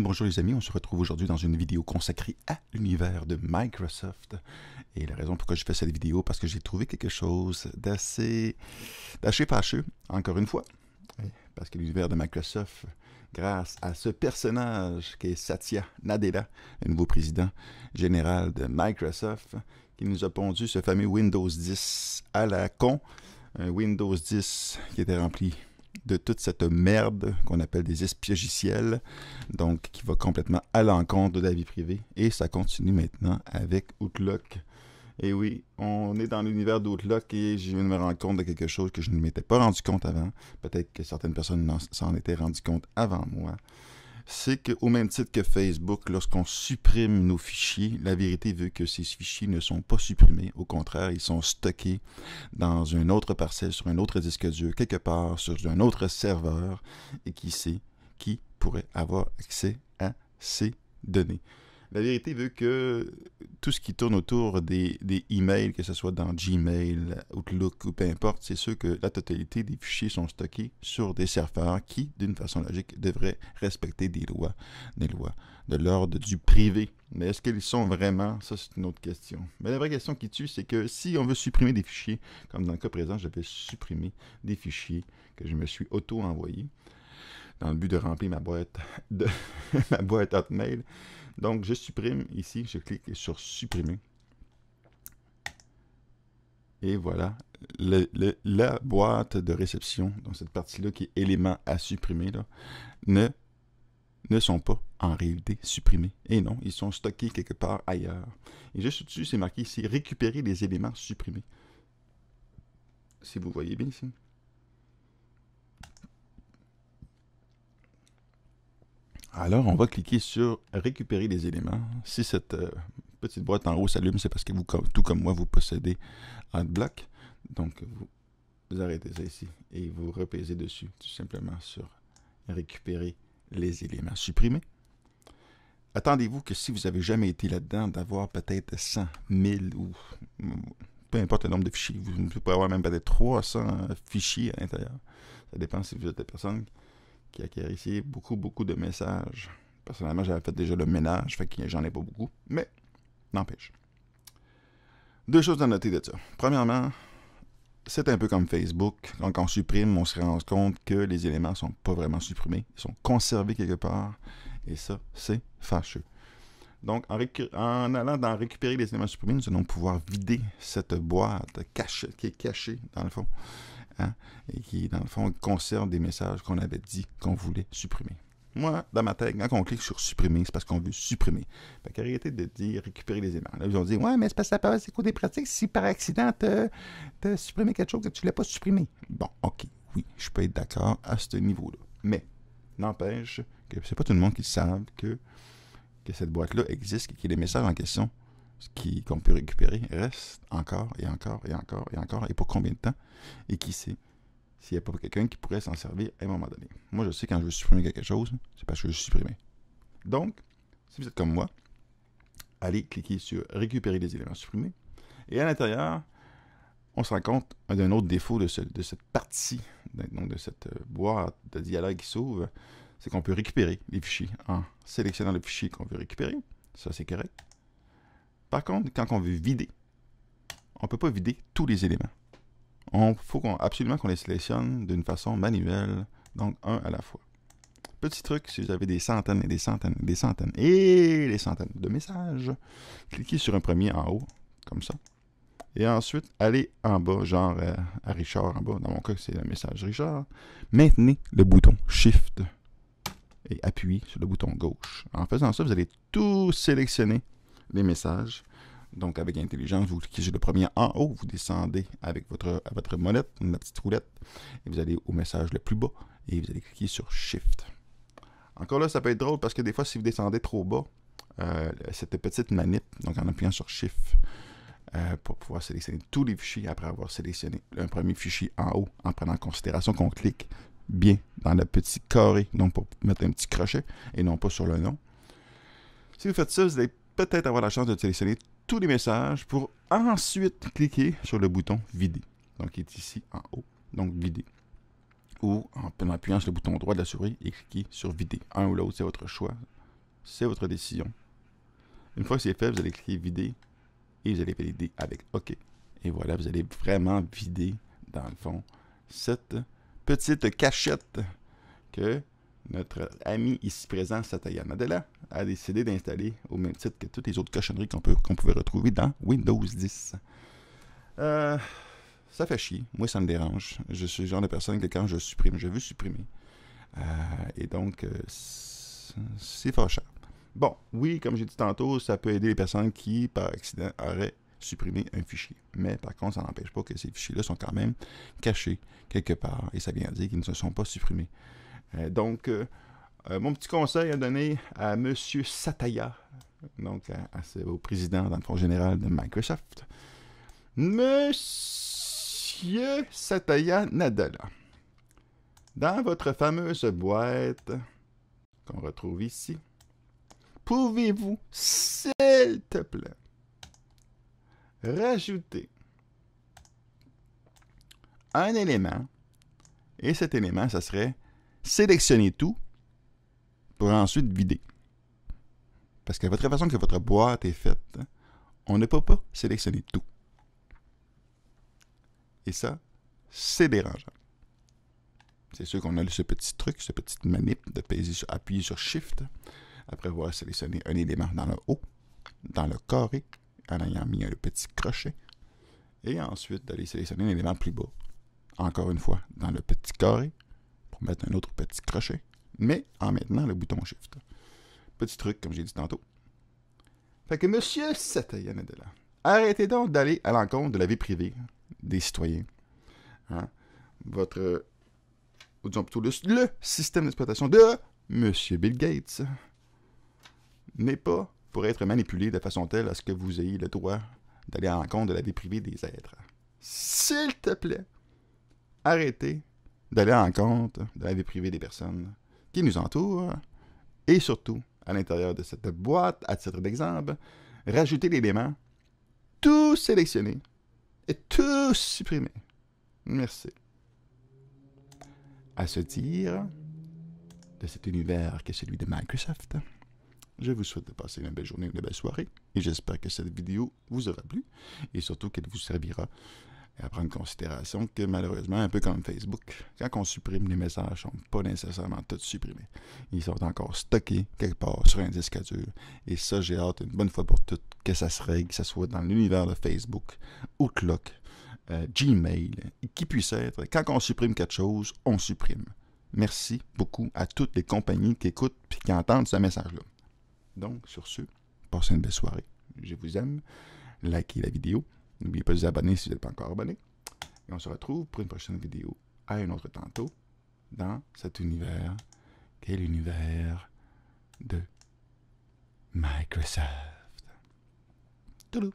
bonjour les amis, on se retrouve aujourd'hui dans une vidéo consacrée à l'univers de Microsoft. Et la raison pourquoi je fais cette vidéo, parce que j'ai trouvé quelque chose d'assez fâcheux, encore une fois. Parce que l'univers de Microsoft, grâce à ce personnage qui est Satya Nadella, le nouveau président général de Microsoft, qui nous a pondu ce fameux Windows 10 à la con, un Windows 10 qui était rempli de toute cette merde qu'on appelle des espiégiciels, donc qui va complètement à l'encontre de la vie privée. Et ça continue maintenant avec Outlook. Et oui, on est dans l'univers d'Outlook et je viens de me rendre compte de quelque chose que je ne m'étais pas rendu compte avant. Peut-être que certaines personnes s'en étaient rendues compte avant moi c'est qu'au même titre que Facebook, lorsqu'on supprime nos fichiers, la vérité veut que ces fichiers ne sont pas supprimés. Au contraire, ils sont stockés dans une autre parcelle, sur un autre disque dur, quelque part, sur un autre serveur, et qui sait qui pourrait avoir accès à ces données. La vérité veut que tout ce qui tourne autour des, emails, que ce soit dans Gmail, Outlook ou peu importe, c'est sûr que la totalité des fichiers sont stockés sur des serveurs qui, d'une façon logique, devraient respecter des lois, des lois de l'ordre du privé. Mais est-ce qu'ils sont vraiment Ça, c'est une autre question. Mais la vraie question qui tue, c'est que si on veut supprimer des fichiers, comme dans le cas présent, j'avais supprimé des fichiers que je me suis auto envoyé dans le but de remplir ma boîte, de ma boîte Hotmail. Donc, je supprime ici, je clique sur supprimer. Et voilà la boîte de réception, donc cette partie-là qui est élément à supprimer, ne, ne sont pas en réalité supprimés. Et non, ils sont stockés quelque part ailleurs. Et juste au-dessus, c'est marqué ici récupérer les éléments supprimés. Si vous voyez bien ici. Alors, on va cliquer sur récupérer les éléments. Si cette euh, petite boîte en haut s'allume, c'est parce que vous, tout comme moi, vous possédez AdBlock. Donc, vous, arrêtez ça ici et vous repaisez dessus, tout simplement sur récupérer les éléments supprimés. Attendez-vous que si vous n'avez jamais été là-dedans, d'avoir peut-être 100, 1000 ou peu importe le nombre de fichiers. Vous pouvez avoir même peut-être 300 fichiers à l'intérieur. Ça dépend si vous êtes la personne qui ici beaucoup, beaucoup de messages. Personnellement, j'avais fait déjà le ménage, fait que j'en ai pas beaucoup, mais n'empêche. Deux choses à noter de ça. Premièrement, c'est un peu comme Facebook. Quand on supprime, on se rend compte que les éléments ne sont pas vraiment supprimés, ils sont conservés quelque part, et ça, c'est fâcheux. Donc, en, en, allant dans récupérer les éléments supprimés, nous allons pouvoir vider cette boîte cachée, qui est cachée dans le fond. Hein, et qui, dans le fond, concerne des messages qu'on avait dit qu'on voulait supprimer. Moi, dans ma tête, quand on clique sur supprimer, c'est parce qu'on veut supprimer. Fait qu'arrêtez de dire récupérer les éléments. Là, ils ont dit Ouais, mais c'est parce que ça peut c'est des pratiques si par accident tu as supprimé quelque chose que tu ne voulais pas supprimer. Bon, OK, oui, je peux être d'accord à ce niveau-là. Mais, n'empêche que c'est pas tout le monde qui savent que, que cette boîte-là existe et que des messages en question qu'on peut récupérer reste encore et encore et encore et encore et pour combien de temps et qui sait s'il n'y a pas quelqu'un qui pourrait s'en servir à un moment donné. Moi, je sais quand je veux supprimer quelque chose, c'est parce que je veux supprimer. Donc, si vous êtes comme moi, allez cliquer sur récupérer les éléments supprimés et à l'intérieur, on se rend compte d'un autre défaut de, cette partie, donc de cette euh, boîte de dialogue qui s'ouvre, c'est qu'on peut récupérer les fichiers en sélectionnant le fichier qu'on veut récupérer. Ça, c'est correct. Par contre, quand on veut vider, on ne peut pas vider tous les éléments. Il faut absolument qu'on les sélectionne d'une façon manuelle, donc un à la fois. Petit truc, si vous avez des centaines et des centaines et des centaines et des centaines de messages, cliquez sur un premier en haut, comme ça. Et ensuite, allez en bas, genre euh, à Richard en bas. Dans mon cas, c'est le message Richard. Maintenez le bouton Shift et appuyez sur le bouton gauche. En faisant ça, vous allez tout sélectionner les messages donc, avec intelligence, vous cliquez sur le premier en haut, vous descendez avec votre, votre molette, la petite roulette, et vous allez au message le plus bas, et vous allez cliquer sur Shift. Encore là, ça peut être drôle parce que des fois, si vous descendez trop bas, euh, cette petite manip, donc en appuyant sur Shift, euh, pour pouvoir sélectionner tous les fichiers après avoir sélectionné un premier fichier en haut, en prenant en considération qu'on clique bien dans le petit carré, donc pour mettre un petit crochet et non pas sur le nom. Si vous faites ça, vous allez peut-être avoir la chance de sélectionner les messages pour ensuite cliquer sur le bouton vider. Donc, qui est ici en haut. Donc, vider. Ou en appuyant sur le bouton droit de la souris et cliquer sur vider. Un ou l'autre, c'est votre choix. C'est votre décision. Une fois que c'est fait, vous allez cliquer vider et vous allez valider avec OK. Et voilà, vous allez vraiment vider, dans le fond, cette petite cachette que notre ami ici présent, Satya Nadella, a décidé d'installer au même titre que toutes les autres cochonneries qu'on pouvait retrouver dans Windows 10. Euh, ça fait chier. Moi, ça me dérange. Je suis le genre de personne que quand je supprime, je veux supprimer. Euh, et donc, euh, c'est fâchant. Bon, oui, comme j'ai dit tantôt, ça peut aider les personnes qui, par accident, auraient supprimé un fichier. Mais par contre, ça n'empêche pas que ces fichiers-là sont quand même cachés quelque part. Et ça vient dire qu'ils ne se sont pas supprimés. Euh, donc, euh, euh, mon petit conseil à donner à M. Sataya, donc à, au président, dans le fond général de Microsoft, Monsieur Sataya Nadella. Dans votre fameuse boîte qu'on retrouve ici, pouvez-vous, s'il te plaît, rajouter un élément, et cet élément, ça serait sélectionnez tout pour ensuite vider. Parce que votre façon que votre boîte est faite, hein, on ne peut pas sélectionner tout. Et ça, c'est dérangeant. C'est sûr qu'on a ce petit truc, ce petit manip de sur, appuyer sur Shift après avoir sélectionné un élément dans le haut, dans le carré, en ayant mis un petit crochet, et ensuite d'aller sélectionner un élément plus bas, encore une fois, dans le petit carré, mettre un autre petit crochet, mais en maintenant le bouton Shift. Petit truc, comme j'ai dit tantôt. Fait que Monsieur de là arrêtez donc d'aller à l'encontre de la vie privée des citoyens. Hein. Votre, disons plutôt le, système d'exploitation de Monsieur Bill Gates n'est pas pour être manipulé de façon telle à ce que vous ayez le droit d'aller à l'encontre de la vie privée des êtres. S'il te plaît, arrêtez d'aller en compte de la vie privée des personnes qui nous entourent, et surtout, à l'intérieur de cette boîte, à titre d'exemple, rajouter l'élément tout sélectionner et tout supprimer. Merci. À ce dire de cet univers que celui de Microsoft, je vous souhaite de passer une belle journée, une belle soirée, et j'espère que cette vidéo vous aura plu, et surtout qu'elle vous servira à prendre en considération que malheureusement, un peu comme Facebook, quand on supprime les messages, ils ne sont pas nécessairement tous supprimés. Ils sont encore stockés quelque part sur un disque dur. Et ça, j'ai hâte une bonne fois pour toutes que ça se règle, que ça soit dans l'univers de Facebook, Outlook, euh, Gmail, qui puisse être. Quand on supprime quelque chose, on supprime. Merci beaucoup à toutes les compagnies qui écoutent et qui entendent ce message-là. Donc, sur ce, passez une belle soirée. Je vous aime. Likez la vidéo. N'oubliez pas de vous abonner si vous n'êtes pas encore abonné. Et on se retrouve pour une prochaine vidéo à un autre tantôt dans cet univers qui est l'univers de Microsoft. Toulouse!